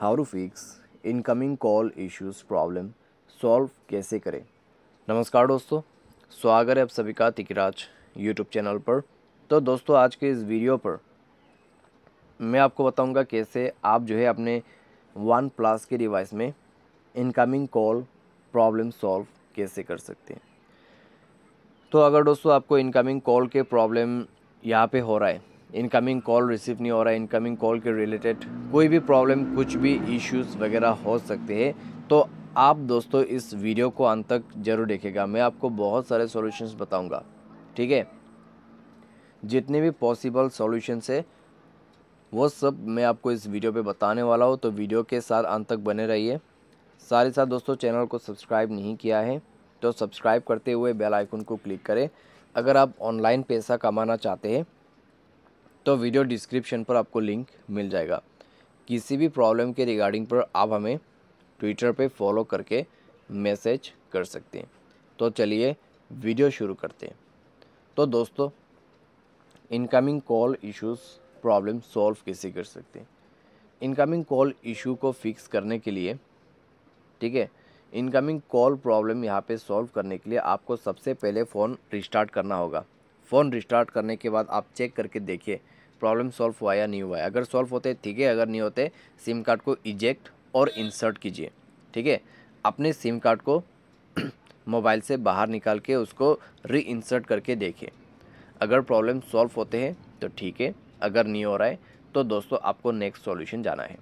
how to fix incoming call issues problem solve कैसे करें नमस्कार दोस्तों स्वागत है आप सभी का तिकराज यूट्यूब चैनल पर तो दोस्तों आज के इस वीडियो पर मैं आपको बताऊंगा कैसे आप जो है अपने वन प्लस के डिवाइस में इनकमिंग कॉल प्रॉब्लम सॉल्व कैसे कर सकते हैं तो अगर दोस्तों आपको इनकमिंग कॉल के प्रॉब्लम यहाँ पे हो रहा है इनकमिंग कॉल रिसीव नहीं हो रहा है इनकमिंग कॉल के रिलेटेड कोई भी प्रॉब्लम कुछ भी इश्यूज वगैरह हो सकते हैं तो आप दोस्तों इस वीडियो को अंत तक जरूर देखेगा मैं आपको बहुत सारे सॉल्यूशंस बताऊंगा ठीक है जितने भी पॉसिबल सॉल्यूशंस है वो सब मैं आपको इस वीडियो पे बताने वाला हूँ तो वीडियो के साथ अंत तक बने रहिए सारे साथ दोस्तों चैनल को सब्सक्राइब नहीं किया है तो सब्सक्राइब करते हुए बेल आइकन को क्लिक करें अगर आप ऑनलाइन पैसा कमाना चाहते हैं तो वीडियो डिस्क्रिप्शन पर आपको लिंक मिल जाएगा किसी भी प्रॉब्लम के रिगार्डिंग पर आप हमें ट्विटर पे फॉलो करके मैसेज कर सकते हैं तो चलिए वीडियो शुरू करते हैं तो दोस्तों incoming call issues problem solve कैसे कर सकते हैं इनकमिंग कॉल इशू को फिक्स करने के लिए ठीक है इनकमिंग कॉल प्रॉब्लम यहाँ पे सॉल्व करने के लिए आपको सबसे पहले फ़ोन रिस्टार्ट करना होगा फ़ोन रिस्टार्ट करने के बाद आप चेक करके देखिए प्रॉब्लम सॉल्व हुआ या नहीं हुआ है अगर सॉल्व होते ठीक है अगर नहीं होते सिम कार्ड को इजेक्ट और इंसर्ट कीजिए ठीक है अपने सिम कार्ड को मोबाइल से बाहर निकाल के उसको री इंसर्ट करके देखिए अगर प्रॉब्लम सॉल्व होते हैं तो ठीक है अगर नहीं हो रहा है तो दोस्तों आपको नेक्स्ट सॉल्यूशन जाना है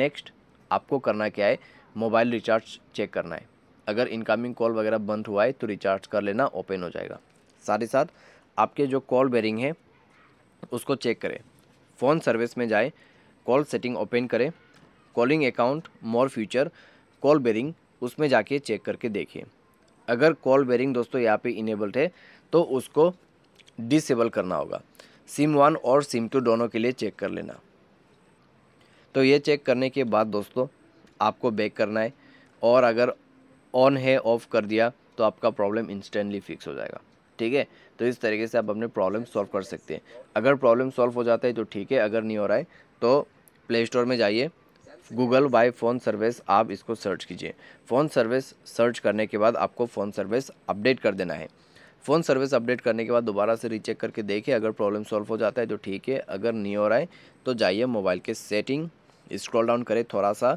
नेक्स्ट आपको करना क्या है मोबाइल रिचार्ज चेक करना है अगर इनकमिंग कॉल वगैरह बंद हुआ है तो रिचार्ज कर लेना ओपन हो जाएगा साथ ही साथ आपके जो कॉल बेरिंग है उसको चेक करें फ़ोन सर्विस में जाएं कॉल सेटिंग ओपन करें calling account more future call barring उसमें जाके चेक करके देखिए अगर कॉल बेरिंग दोस्तों यहाँ पे इनेबल्ड है तो उसको डिसेबल करना होगा सिम वन और सिम टू दोनों के लिए चेक कर लेना तो ये चेक करने के बाद दोस्तों आपको बैक करना है और अगर ऑन है ऑफ़ कर दिया तो आपका प्रॉब्लम इंस्टेंटली फिक्स हो जाएगा ठीक है तो इस तरीके से आप अपने प्रॉब्लम सॉल्व कर सकते हैं अगर प्रॉब्लम सॉल्व हो जाता है तो ठीक है अगर नहीं हो रहा है तो प्ले स्टोर में जाइए गूगल बाय फ़ोन सर्विस आप इसको सर्च कीजिए फ़ोन सर्विस सर्च करने के बाद आपको फ़ोन सर्विस अपडेट कर देना है फ़ोन सर्विस अपडेट करने के बाद दोबारा से रीचेक करके देखिए अगर प्रॉब्लम सॉल्व हो जाता है तो ठीक है अगर नहीं हो रहा है तो जाइए मोबाइल के सेटिंग स्क्रॉल डाउन करें थोड़ा सा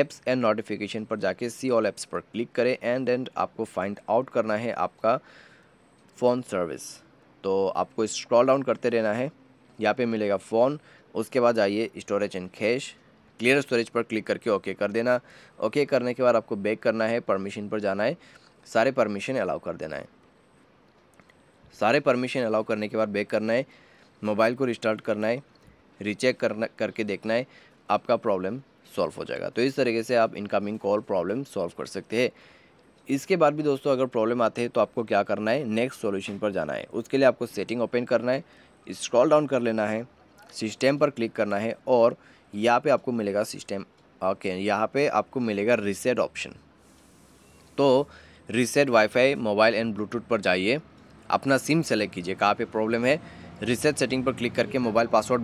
एप्स एंड नोटिफिकेशन पर जाके सी ऑल एप्स पर क्लिक करें एंड एंड आपको फाइंड आउट करना है आपका फ़ोन सर्विस तो आपको स्क्रॉल डाउन करते रहना है यहाँ पे मिलेगा फ़ोन उसके बाद आइए storage and cache clear storage पर क्लिक करके ओके कर देना ओके करने के बाद आपको बैक करना है परमिशन पर जाना है सारे परमिशन अलाउ कर देना है सारे परमिशन अलाउ करने के बाद बैक करना है मोबाइल को रिस्टार्ट करना है रिचेक करना करके देखना है आपका प्रॉब्लम सॉल्व हो जाएगा तो इस तरीके से आप इनकमिंग कॉल प्रॉब्लम सॉल्व कर सकते हैं इसके बाद भी दोस्तों अगर प्रॉब्लम आते हैं तो आपको क्या करना है नेक्स्ट सॉल्यूशन पर जाना है उसके लिए आपको सेटिंग ओपन करना है स्क्रॉल डाउन कर लेना है सिस्टम पर क्लिक करना है और यहाँ पे आपको मिलेगा सिस्टम ओके यहाँ पे आपको मिलेगा रिसेट ऑप्शन तो reset WiFi mobile and Bluetooth पर जाइए अपना सिम सेलेक्ट कीजिए कहाँ पे प्रॉब्लम है रिसेट सेटिंग पर क्लिक करके मोबाइल पासवर्ड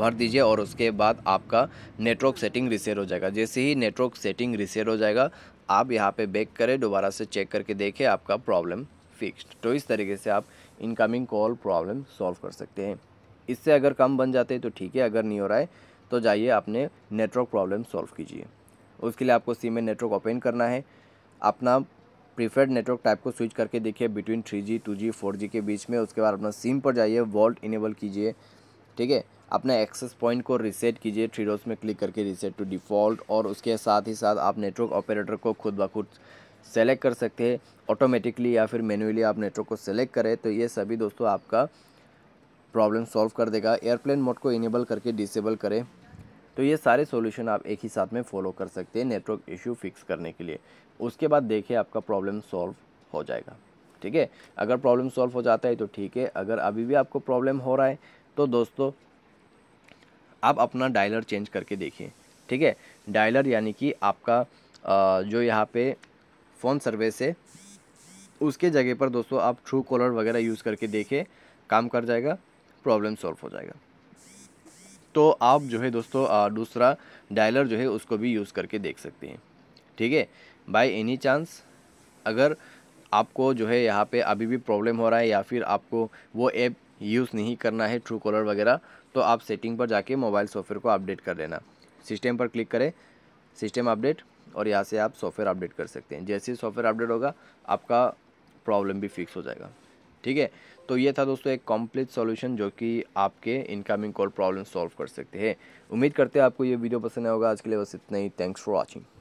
भर दीजिए और उसके बाद आपका नेटवर्क सेटिंग रिसेट हो जाएगा जैसे ही नेटवर्क सेटिंग रिसेट हो जाएगा आप यहाँ पे बैक करें दोबारा से चेक करके देखें आपका प्रॉब्लम फिक्स्ड तो इस तरीके से आप इनकमिंग कॉल प्रॉब्लम सॉल्व कर सकते हैं इससे अगर कम बन जाते हैं तो ठीक है अगर नहीं हो रहा है तो जाइए आपने नेटवर्क प्रॉब्लम सॉल्व कीजिए उसके लिए आपको सिम में नेटवर्क ओपन करना है अपना प्रीफर्ड नेटवर्क टाइप को स्विच करके देखिए between three G two G four G के बीच में उसके बाद अपना सिम पर जाइए वॉल्ट इनेबल कीजिए ठीक है अपना एक्सेस पॉइंट को रीसेट कीजिए थ्री डॉट्स में क्लिक करके रीसेट टू डिफ़ॉल्ट और उसके साथ ही साथ आप नेटवर्क ऑपरेटर को खुद ब खुद सेलेक्ट कर सकते हैं ऑटोमेटिकली या फिर मैनुअली आप नेटवर्क को सेलेक्ट करें तो ये सभी दोस्तों आपका प्रॉब्लम सॉल्व कर देगा एयरप्लेन मोड को इनेबल करके डिसेबल करें तो ये सारे सॉल्यूशन आप एक ही साथ में फॉलो कर सकते हैं नेटवर्क इशू फिक्स करने के लिए उसके बाद देखिए आपका प्रॉब्लम सॉल्व हो जाएगा ठीक है अगर प्रॉब्लम सॉल्व हो जाता है तो ठीक है अगर अभी भी आपको प्रॉब्लम हो रहा है तो दोस्तों आप अपना डायलर चेंज करके देखिए ठीक है डायलर यानी कि आपका जो यहाँ पे फ़ोन सर्विस है उसके जगह पर दोस्तों आप ट्रू कॉलर वगैरह यूज़ करके देखें काम कर जाएगा प्रॉब्लम सॉल्व हो जाएगा तो आप जो है दोस्तों दूसरा डायलर जो है उसको भी यूज़ करके देख सकते हैं ठीक है बाय एनी चांस अगर आपको जो है यहाँ पे अभी भी प्रॉब्लम हो रहा है या फिर आपको वो ऐप यूज़ नहीं करना है ट्रू कॉलर वगैरह तो आप सेटिंग पर जाके मोबाइल सॉफ्टवेयर को अपडेट कर लेना सिस्टम पर क्लिक करें सिस्टम अपडेट और यहाँ से आप सॉफ्टवेयर अपडेट कर सकते हैं जैसे ही सॉफ्टवेयर अपडेट होगा आपका प्रॉब्लम भी फिक्स हो जाएगा ठीक है तो ये था दोस्तों एक कॉम्प्लीट सॉल्यूशन जो कि आपके इनकमिंग कॉल प्रॉब्लम सॉल्व कर सकते हैं उम्मीद करते हैं आपको ये वीडियो पसंद आएगा आज के लिए बस इतना ही थैंक्स फॉर वॉचिंग